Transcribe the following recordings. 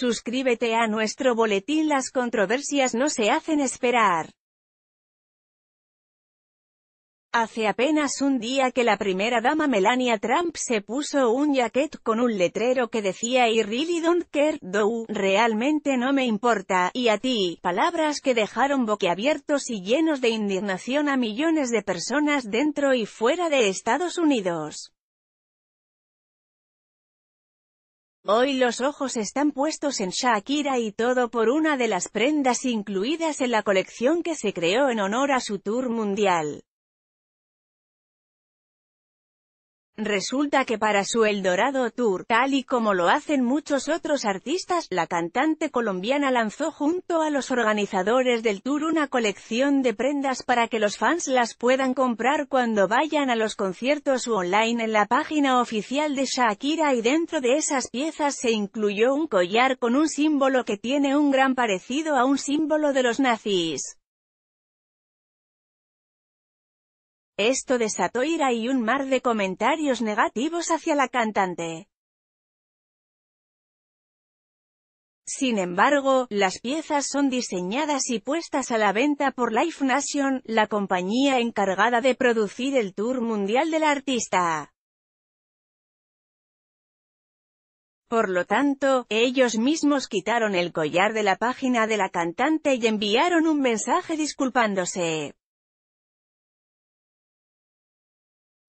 Suscríbete a nuestro boletín Las controversias no se hacen esperar. Hace apenas un día que la primera dama Melania Trump se puso un jacket con un letrero que decía I really don't care, do, realmente no me importa, y a ti, palabras que dejaron boquiabiertos y llenos de indignación a millones de personas dentro y fuera de Estados Unidos. Hoy los ojos están puestos en Shakira y todo por una de las prendas incluidas en la colección que se creó en honor a su tour mundial. Resulta que para su El Dorado Tour, tal y como lo hacen muchos otros artistas, la cantante colombiana lanzó junto a los organizadores del tour una colección de prendas para que los fans las puedan comprar cuando vayan a los conciertos o online en la página oficial de Shakira y dentro de esas piezas se incluyó un collar con un símbolo que tiene un gran parecido a un símbolo de los nazis. Esto desató ira y un mar de comentarios negativos hacia la cantante. Sin embargo, las piezas son diseñadas y puestas a la venta por Life Nation, la compañía encargada de producir el tour mundial del artista. Por lo tanto, ellos mismos quitaron el collar de la página de la cantante y enviaron un mensaje disculpándose.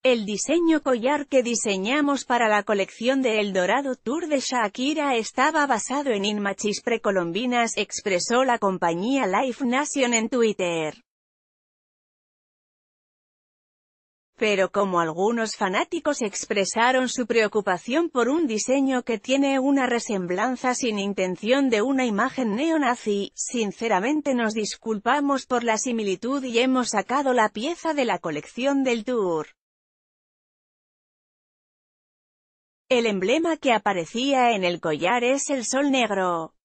El diseño collar que diseñamos para la colección de El Dorado Tour de Shakira estaba basado en inmachis precolombinas, expresó la compañía Life Nation en Twitter. Pero como algunos fanáticos expresaron su preocupación por un diseño que tiene una resemblanza sin intención de una imagen neonazi, sinceramente nos disculpamos por la similitud y hemos sacado la pieza de la colección del tour. El emblema que aparecía en el collar es el sol negro.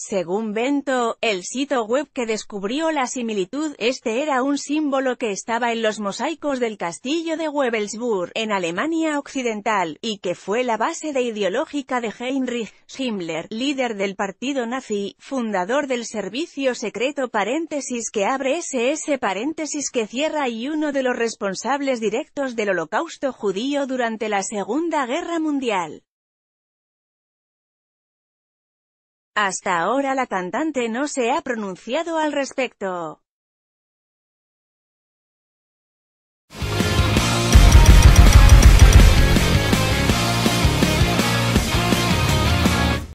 Según Bento, el sitio web que descubrió la similitud, este era un símbolo que estaba en los mosaicos del castillo de Webelsburg, en Alemania Occidental, y que fue la base de ideológica de Heinrich Himmler, líder del partido nazi, fundador del servicio secreto paréntesis que abre SS paréntesis que cierra y uno de los responsables directos del holocausto judío durante la Segunda Guerra Mundial. Hasta ahora la cantante no se ha pronunciado al respecto.